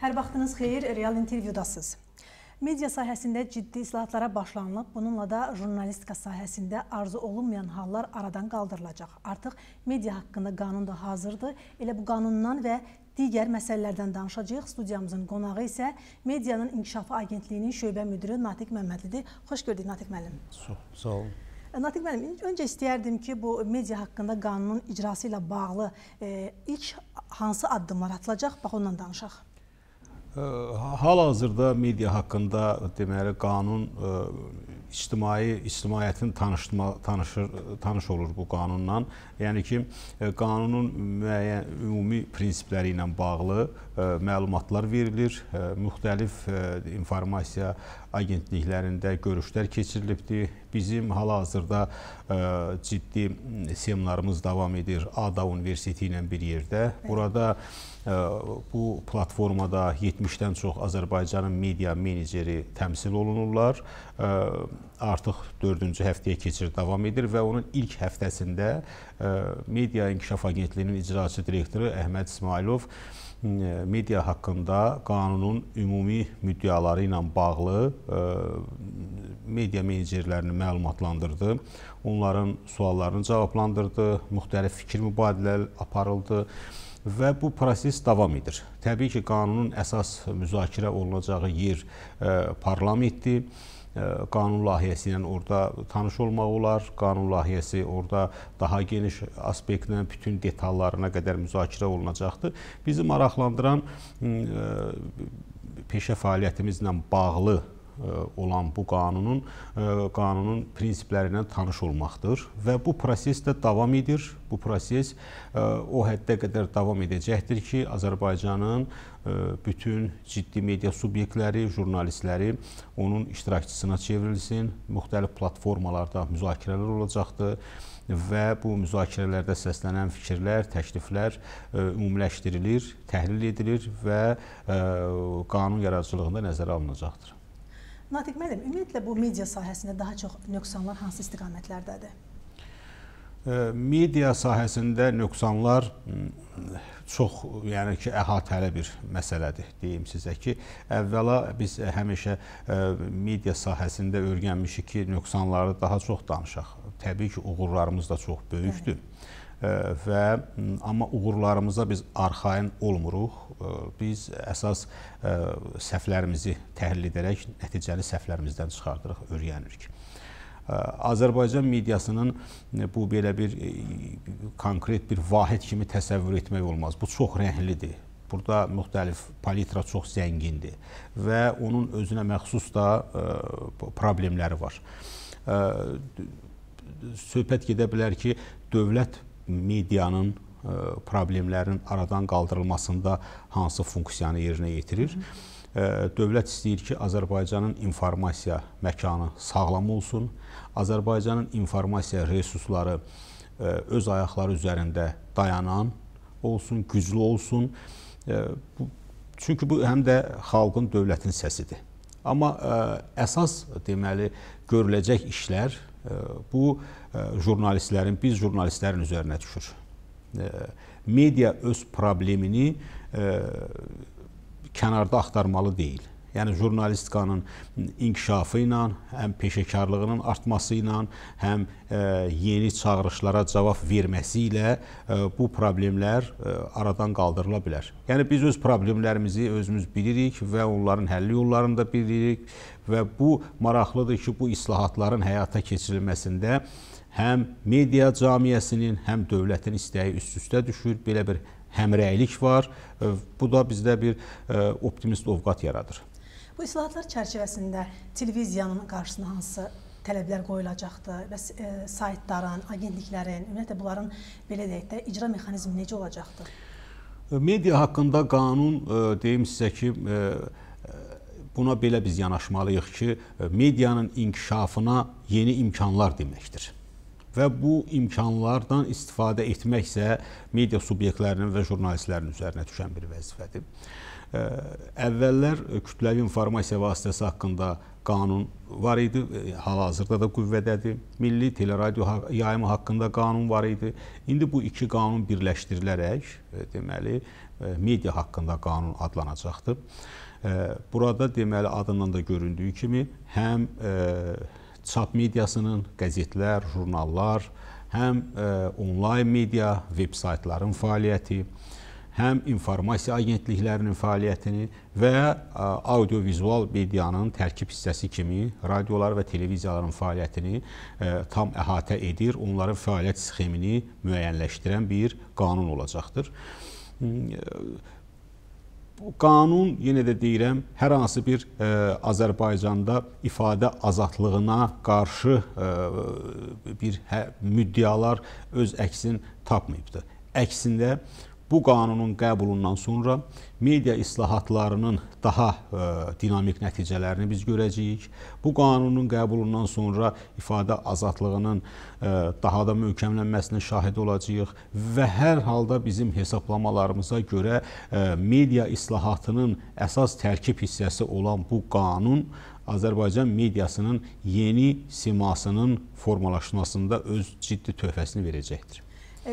Hər vaxtınız xeyir, Real İntervyudasınız. Media sahəsində ciddi islahatlara başlanılıb, bununla da jurnalistika sahəsində arzu olunmayan hallar aradan qaldırılacaq. Artıq media haqqında qanun da hazırdır. Elə bu qanundan və digər məsələlərdən danışacağıq. Studiyamızın qonağı isə Medianın İnkişafı Agentliyinin şöbə müdürü Natiq Məmmədlidir. Xoş gördük Natiq müəllim. Sağ olun. Natiq müəllim, öncə istəyərdim ki, bu media haqqında qanunun icrası ilə bağlı e, ilk hansı addımlar atılacaq? Bax, ondan danışaq. Hal-hazırda media haqqında deməli qanun ictimai ictimaiyyətin tanışma tanışır tanış olur bu qanunla. Yəni ki, qanunun müəyyən ümumi prinsipləri ilə bağlı məlumatlar verilir. Müxtəlif informasiya agentliklərində görüşlər keçirilibdi. Bizim hal-hazırda e, ciddi seminarımız davam edir ADA Universiteti ilə bir yerdə. Burada e, bu platformada 70-dən çox Azərbaycanın media meneceri təmsil olunurlar. E, artıq 4-cü həftəyə keçir davam edir və onun ilk həftəsində Media İnkişaf Agentliyinin icraçı direktoru Əhməd İsmailov media haqqında qanunun ümumi müddəaları ilə bağlı e, media menecerlərini məlumatlandırdı. Onların suallarını cavablandırdı, müxtəlif fikir mübadilələri aparıldı və bu proses davam edir. Təbii ki, qanunun əsas müzakirə olunacağı yer e, parlamentdir qanun layihəsi ilə orada tanış olmaq olar. Qanun layihəsi orada daha geniş aspektlə bütün detallarına qədər müzakirə olunacaqdır. Bizi maraqlandıran peşə fəaliyyətimizlə bağlı E, olan bu qanunun e, qanunun prinsiplərinə tanış olmaqdır və bu proses də davam edir. Bu proses e, o həddə qədər davam edəcəkdir ki, Azərbaycanın bütün ciddi media subyektləri, jurnalistləri onun iştirakçısına çevrilsin. Müxtəlif platformalarda müzakirələr olacaqdır və bu müzakirələrdə səslənən fikirlər, təkliflər ümumiləşdirilir, təhlil edilir və qanun yaradıcılığında nəzərə alınacaqdır. Natiq müəllim, ümumiyyətlə bu media sahəsində daha çox nöqsanlar hansı istiqamətlərdədir? Media sahəsində nöqsanlar çox, yəni ki, əhatəli bir məsələdir. Deyim sizə ki, əvvəla biz həmişə media sahəsində öyrənmişik ki, nöqsanları daha çox danışaq. Təbii ki, uğurlarımız da çox böyükdür. Evet və amma uğurlarımıza biz arxayın olmuruq. Biz əsas e, səhvlərimizi təhlil edərək nəticəli səhvlərimizdən çıxardırıq, öyrənirik. Azərbaycan mediasının e, bu belə bir e, konkret bir vahid kimi təsəvvür etmək olmaz. Bu çox rənglidir. Burada müxtəlif palitra çox zəngindir və onun özünə məxsus da problemləri var. Söhbət gedə bilər ki, dövlət medianın e, problemlərin aradan qaldırılmasında hansı funksiyanı yerinə yetirir? E, dövlət istəyir ki, Azərbaycanın informasiya məkanı sağlam olsun. Azərbaycanın informasiya resursları e, öz ayaqları üzərində dayanan olsun, güclü olsun. Çünki bu həm də xalqın, dövlətin səsidir. Amma ə, əsas deməli görüləcək işlər Bu e, jurnalistlərin, biz jurnalistlərin üzərinə düşür. Media öz problemini e, kənarda axtarmalı deyil. Yəni jurnalistikanın inkişafı ilə, həm peşəkarlığının artması ilə, həm e, yeni çağırışlara cavab verməsi ilə e, bu problemlər e, aradan qaldırıla bilər. Yəni biz öz problemlərimizi özümüz bilirik və onların həlli yollarını da bilirik və bu maraqlıdır ki, bu islahatların həyata keçirilməsində həm media cəmiyyəsinin, həm dövlətin istəyi üst-üstə düşür. Belə bir həmrəylik var. Bu da bizdə bir optimist ovqat yaradır. Bu islahatlar çərçivəsində televiziyanın qarşısına hansı tələblər qoyulacaqdı və e, saytların, agentliklərin, ümumiyyətlə bunların belə deyək də icra mexanizmi necə olacaqdı? E, media haqqında qanun e, deyim sizə ki, e, buna belə biz yanaşmalıyıq ki, medianın inkişafına yeni imkanlar deməkdir və bu imkanlardan istifadə etmək isə media subyektlərinin və jurnalistlərin üzərinə düşən bir vəzifədir. Əvvəllər e, kütləvi informasiya vasitəsi haqqında qanun var idi, e, hal-hazırda da qüvvədədir. Milli teleradio yayımı haqqında qanun var idi. İndi bu iki qanun birləşdirilərək, e, deməli, media haqqında qanun adlanacaqdır. Burada deməli adından da göründüyü kimi həm çap mediasının qəzetlər, jurnallar, həm onlayn media, veb-saytların fəaliyyəti, həm informasiya agentliklərinin fəaliyyətini və audiovizual medianın tərkib hissəsi kimi radiolar və televiziyaların fəaliyyətini tam əhatə edir. Onların fəaliyyət sxemini müəyyənləşdirən bir qanun olacaqdır. Qanun, yenə də deyirəm, hər hansı bir ə, Azərbaycanda ifadə azadlığına qarşı ə, bir hə, müddialar öz əksini tapmayıbdır. Əksində bu qanunun qəbulundan sonra media islahatlarının daha ə, e, dinamik nəticələrini biz görəcəyik. Bu qanunun qəbulundan sonra ifadə azadlığının ə, e, daha da möhkəmlənməsinə şahid olacağıq və hər halda bizim hesablamalarımıza görə ə, e, media islahatının əsas tərkib hissəsi olan bu qanun Azərbaycan mediasının yeni simasının formalaşmasında öz ciddi töhfəsini verəcəkdir.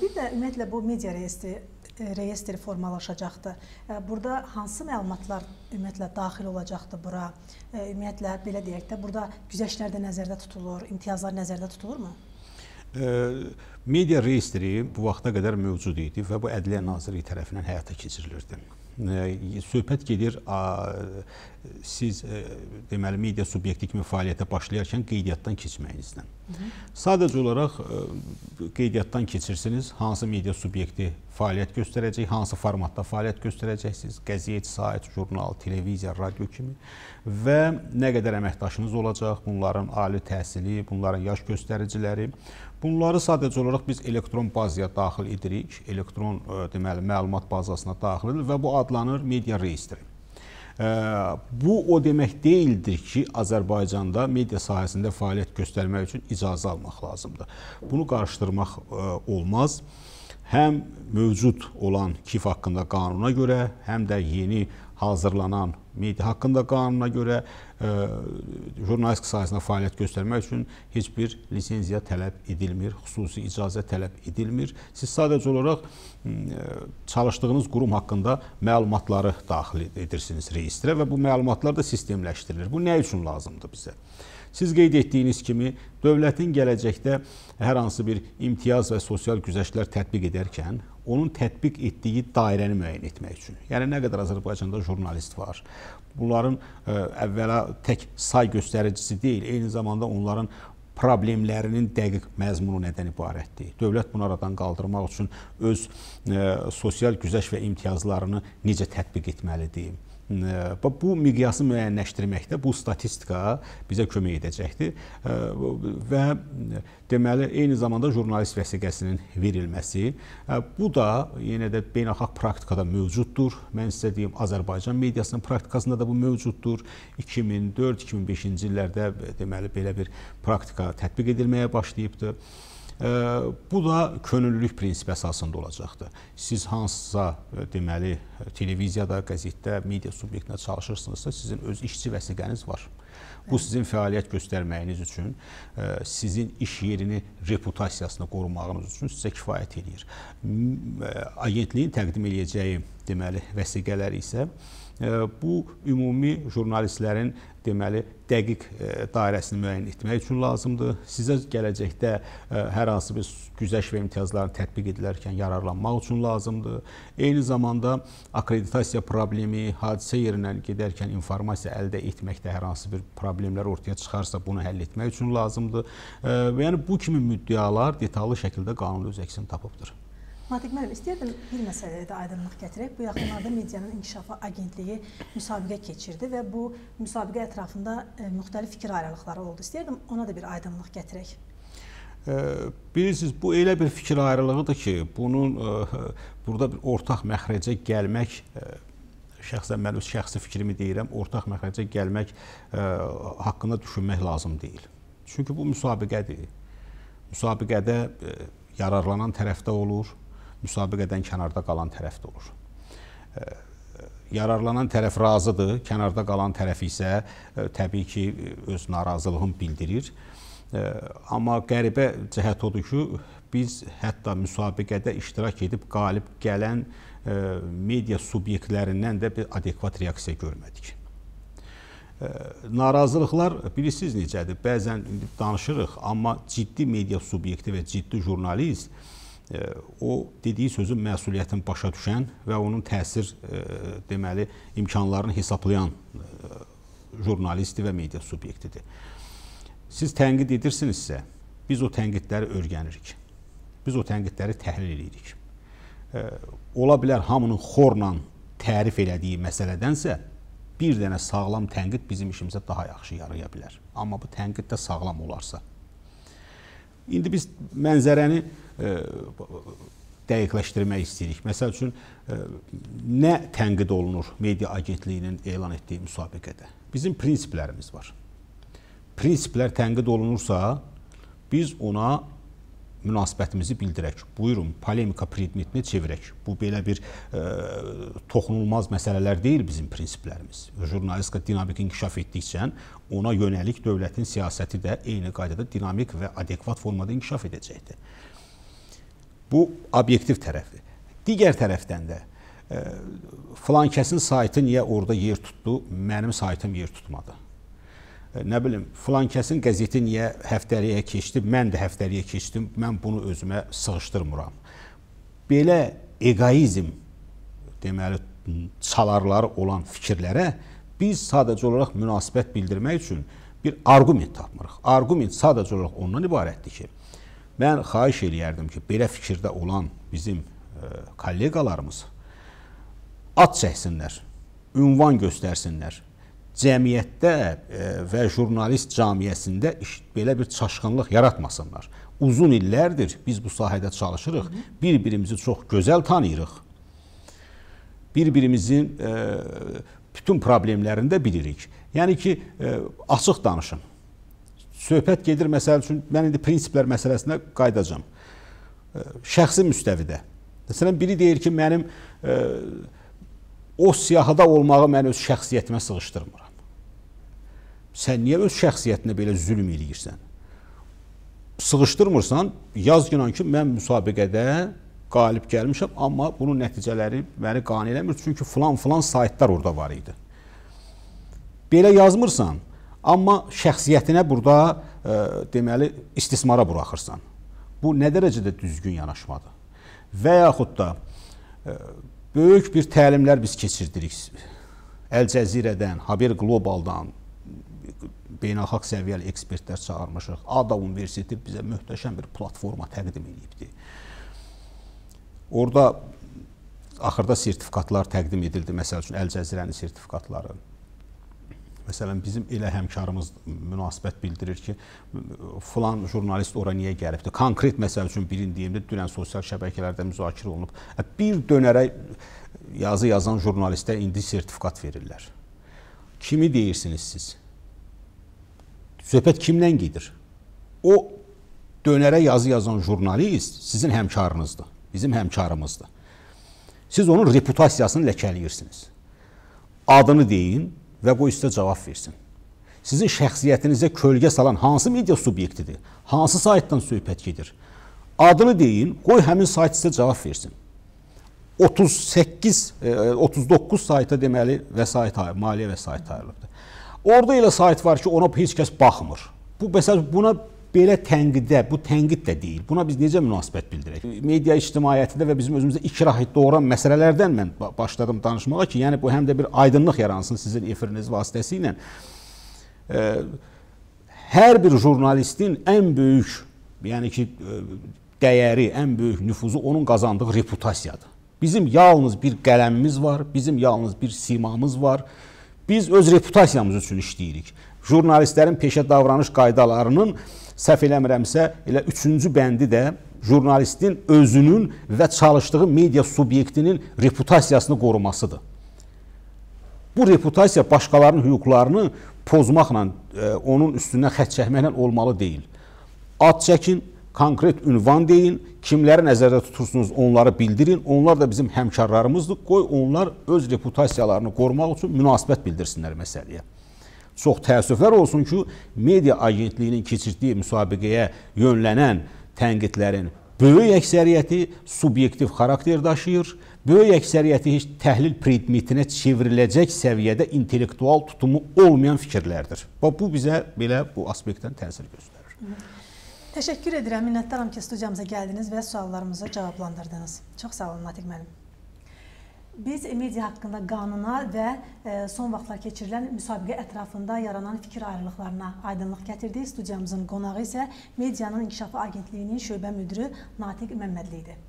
Bir də ümumiyyətlə bu media reyestri E, reyestri formalaşacaqdı? E, burada hansı məlumatlar ümumiyyətlə daxil olacaqdı bura? E, ümumiyyətlə belə deyək də, burada güzəştlər də nəzərdə tutulur, imtiyazlar nəzərdə tutulurmu? Ə, media reyestri bu vaxta qədər mövcud idi və bu Ədliyyə Nazirliyi tərəfindən həyata keçirilirdi. Ə, söhbət gedir ə, siz e, deməli media subyekti kimi fəaliyyətə başlayarkən qeydiyyatdan keçməyinizdən. Hı -hı. Sadəcə olaraq e, qeydiyyatdan keçirsiniz, hansı media subyekti fəaliyyət göstərəcək, hansı formatda fəaliyyət göstərəcəksiniz, qəzet, sayt, jurnal, televiziya, radio kimi və nə qədər əməkdaşınız olacaq, bunların ali təhsili, bunların yaş göstəriciləri, Bunları sadəcə olaraq biz elektron bazaya daxil edirik, elektron e, deməli məlumat bazasına daxil edilir və bu adlanır media reyestri. Bu o demək deyildir ki, Azərbaycanda media sahəsində fəaliyyət göstərmək üçün icazə almaq lazımdır. Bunu qarışdırmaq e, olmaz həm mövcud olan KİF haqqında qanuna görə, həm də yeni hazırlanan media haqqında qanuna görə e, jurnalistik sahəsində fəaliyyət göstərmək üçün heç bir lisenziya tələb edilmir, xüsusi icazə tələb edilmir. Siz sadəcə olaraq e, çalışdığınız qurum haqqında məlumatları daxil edirsiniz reyestrə və bu məlumatlar da sistemləşdirilir. Bu nə üçün lazımdır bizə? Siz qeyd etdiyiniz kimi, dövlətin gələcəkdə hər hansı bir imtiyaz və sosial güzəştlər tətbiq edərkən, onun tətbiq etdiyi dairəni müəyyən etmək üçün. Yəni nə qədər Azərbaycanda jurnalist var. Bunların ə, e, əvvəla tək say göstəricisi deyil, eyni zamanda onların problemlərinin dəqiq məzmunu nədən ibarətdir? Dövlət bunu aradan qaldırmaq üçün öz ə, e, sosial güzəşt və imtiyazlarını necə tətbiq etməlidir? Bu miqyası müəyyənləşdirməkdə bu statistika bizə kömək edəcəkdir və deməli eyni zamanda jurnalist vəsiqəsinin verilməsi e, bu da yenə də beynəlxalq praktikada mövcuddur. Mən sizə deyim Azərbaycan mediasının praktikasında da bu mövcuddur. 2004-2005-ci illərdə deməli belə bir praktika tətbiq edilməyə başlayıbdı. Bu da könüllülük prinsipi əsasında olacaqdır. Siz hansısa e, deməli televiziyada, qəzetdə, media subyektində çalışırsınızsa, sizin öz işçi vəsiqəniz var. Bu sizin fəaliyyət göstərməyiniz üçün, e, sizin iş yerini, reputasiyasını qorumağınız üçün sizə kifayət eləyir. E, agentliyin təqdim edəcəyi deməli vəsiqələr isə e, bu ümumi jurnalistlərin deməli dəqiq e, dairəsini müəyyən etmək üçün lazımdır. Sizə gələcəkdə e, hər hansı bir güzəşt və imtiyazlarını tətbiq edilərkən yararlanmaq üçün lazımdır. Eyni zamanda akreditasiya problemi, hadisə yerindən gedərkən informasiya əldə etməkdə hər hansı bir problemlər ortaya çıxarsa bunu həll etmək üçün lazımdır. Və yəni bu kimi müddəalar detallı şəkildə qanun öz əksini tapıbdır. Natiq müəllim, istəyirdim bir məsələyə də aydınlıq gətirək. Bu yaxınlarda Medianın İnkişafı Agentliyi müsabiqə keçirdi və bu müsabiqə ətrafında e, müxtəlif fikir ayrılıqları oldu. İstəyirdim ona da bir aydınlıq gətirək. E, bilirsiniz, bu elə bir fikir ayrılığıdır ki, bunun e, burada bir ortaq məxrəcə gəlmək şəxsən mən öz şəxsi fikrimi deyirəm, ortaq məxrəcə gəlmək haqqında düşünmək lazım deyil. Çünki bu müsabiqədir. Müsabiqədə yararlanan tərəfdə olur, müsabiqədən kənarda qalan tərəf də olur. Yararlanan tərəf razıdır, kənarda qalan tərəf isə təbii ki, öz narazılığını bildirir. Amma qəribə cəhət odur ki, biz hətta müsabiqədə iştirak edib qalib gələn media subyektlərindən də bir adekvat reaksiya görmədik. Narazılıqlar bilirsiniz necədir? Bəzən danışırıq, amma ciddi media subyekti və ciddi jurnalist o dediyi sözün məsuliyyətini başa düşən və onun təsir e, deməli imkanlarını hesablayan e, jurnalistdir və media subyektidir. Siz tənqid edirsinizsə, biz o tənqidləri öyrənirik. Biz o tənqidləri təhlil edirik. E, ola bilər hamının xorla tərif elədiyi məsələdənsə bir dənə sağlam tənqid bizim işimizə daha yaxşı yaraya bilər. Amma bu tənqid də sağlam olarsa. İndi biz mənzərəni dəqiqləşdirmək istəyirik. Məsəl üçün nə tənqid olunur media agentliyinin elan etdiyi müsabiqədə? Bizim prinsiplərimiz var. Prinsiplər tənqid olunursa, biz ona münasibətimizi bildirək. Buyurun, polemika predmetini çevirək. Bu belə bir ə, toxunulmaz məsələlər deyil bizim prinsiplərimiz. Jurnalistika dinamik inkişaf etdikcə ona yönəlik dövlətin siyasəti də eyni qaydada dinamik və adekvat formada inkişaf edəcəkdir. Bu obyektiv tərəfi. Digər tərəfdən də ə, e, filankəsin saytı niyə orada yer tutdu, mənim saytım yer tutmadı. Ə, e, nə bilim, filankəsin qəzeti niyə həftəliyə keçdi, mən də həftəliyə keçdim, mən bunu özümə sığışdırmıram. Belə eqoizm deməli çalarları olan fikirlərə biz sadəcə olaraq münasibət bildirmək üçün bir arqument tapmırıq. Arqument sadəcə olaraq ondan ibarətdir ki, Mən xahiş eləyərdim ki, belə fikirdə olan bizim e, kolleqalarımız ad çəksinlər, ünvan göstərsinlər. Cəmiyyətdə e, və jurnalist cəmiyyəsində belə bir çaşqınlıq yaratmasınlar. Uzun illərdir biz bu sahədə çalışırıq. Bir-birimizi çox gözəl tanıyırıq. Bir-birimizin e, bütün problemlərini də bilirik. Yəni ki, açıq danışım söhbət gedir məsəl üçün mən indi prinsiplər məsələsinə qayıdacağam. Şəxsi müstəvidə. Məsələn biri deyir ki, mənim e, o siyahıda olmağı mən öz şəxsiyyətimə sığışdırmıram. Sən niyə öz şəxsiyyətinə belə zülm eləyirsən? Sığışdırmırsan, yaz günan ki, mən müsabiqədə qalib gəlmişəm, amma bunun nəticələri məni qane eləmir, çünki filan-filan saytlar orada var idi. Belə yazmırsan, Amma şəxsiyyətinə burada ə, e, deməli istismara buraxırsan. Bu nə dərəcədə düzgün yanaşmadır? Və yaxud da ə, e, böyük bir təlimlər biz keçirdirik. Əl Cəzirədən, Haber Globaldan beynəlxalq səviyyəli ekspertlər çağırmışıq. ADA Universiteti bizə möhtəşəm bir platforma təqdim edibdi. Orda axırda sertifikatlar təqdim edildi, məsəl üçün Əl Cəzirənin sertifikatları. Məsələn, bizim elə həmkarımız münasibət bildirir ki, filan jurnalist ora niyə gəlibdir? Konkret məsəl üçün birini deyim də, dünən sosial şəbəkələrdə müzakirə olunub. E, bir dönərə yazı yazan jurnalistə indi sertifikat verirlər. Kimi deyirsiniz siz? Söhbət kimlə gedir? O dönərə yazı yazan jurnalist sizin həmkarınızdır, bizim həmkarımızdır. Siz onun reputasiyasını ləkələyirsiniz. Adını deyin, və qoy sizə cavab versin. Sizin şəxsiyyətinizə kölgə salan hansı media subyektidir? Hansı saytdan söhbət gedir? Adını deyin, qoy həmin sayt sizə cavab versin. 38 39 e, sayta deməli vəsait maliyyə vəsait ayrılıbdır. Orda elə sayt var ki, ona heç kəs baxmır. Bu məsəl buna belə tənqidə, bu tənqid də deyil. Buna biz necə münasibət bildirək? Media ictimaiyyətində və bizim özümüzdə ikrah doğuran məsələlərdən mən başladım danışmağa ki, yəni bu həm də bir aydınlıq yaransın sizin efiriniz vasitəsilə. Hər bir jurnalistin ən böyük, yəni ki, dəyəri, ən böyük nüfuzu onun qazandığı reputasiyadır. Bizim yalnız bir qələmimiz var, bizim yalnız bir simamız var. Biz öz reputasiyamız üçün işləyirik. Jurnalistlərin peşə davranış qaydalarının səhv eləmirəmsə, elə 3-cü bəndi də jurnalistin özünün və çalışdığı media subyektinin reputasiyasını qorumasıdır. Bu reputasiya başqalarının hüquqlarını pozmaqla, e, onun üstündən xətt çəkməklə olmalı deyil. Ad çəkin, konkret ünvan deyin, kimləri nəzərdə tutursunuz onları bildirin. Onlar da bizim həmkarlarımızdır. Qoy onlar öz reputasiyalarını qorumaq üçün münasibət bildirsinlər məsələyə. Çox təəssüflər olsun ki, media agentliyinin keçirdiyi müsabiqəyə yönlənən tənqidlərin böyük əksəriyyəti subyektiv xarakter daşıyır. Böyük əksəriyyəti heç təhlil predmetinə çevriləcək səviyyədə intellektual tutumu olmayan fikirlərdir. Və bu bizə belə bu aspektdən təsir göstərir. Təşəkkür edirəm, minnətdaram ki, studiyamıza gəldiniz və suallarımızı cavablandırdınız. Çox sağ olun Natiq müəllim. Biz media haqqında qanuna və e, son vaxtlar keçirilən müsabiqə ətrafında yaranan fikir ayrılıqlarına aydınlıq gətirdik. Studiyamızın qonağı isə Medianın İnkişafı Agentliyinin şöbə müdiri Natiq Məmmədli idi.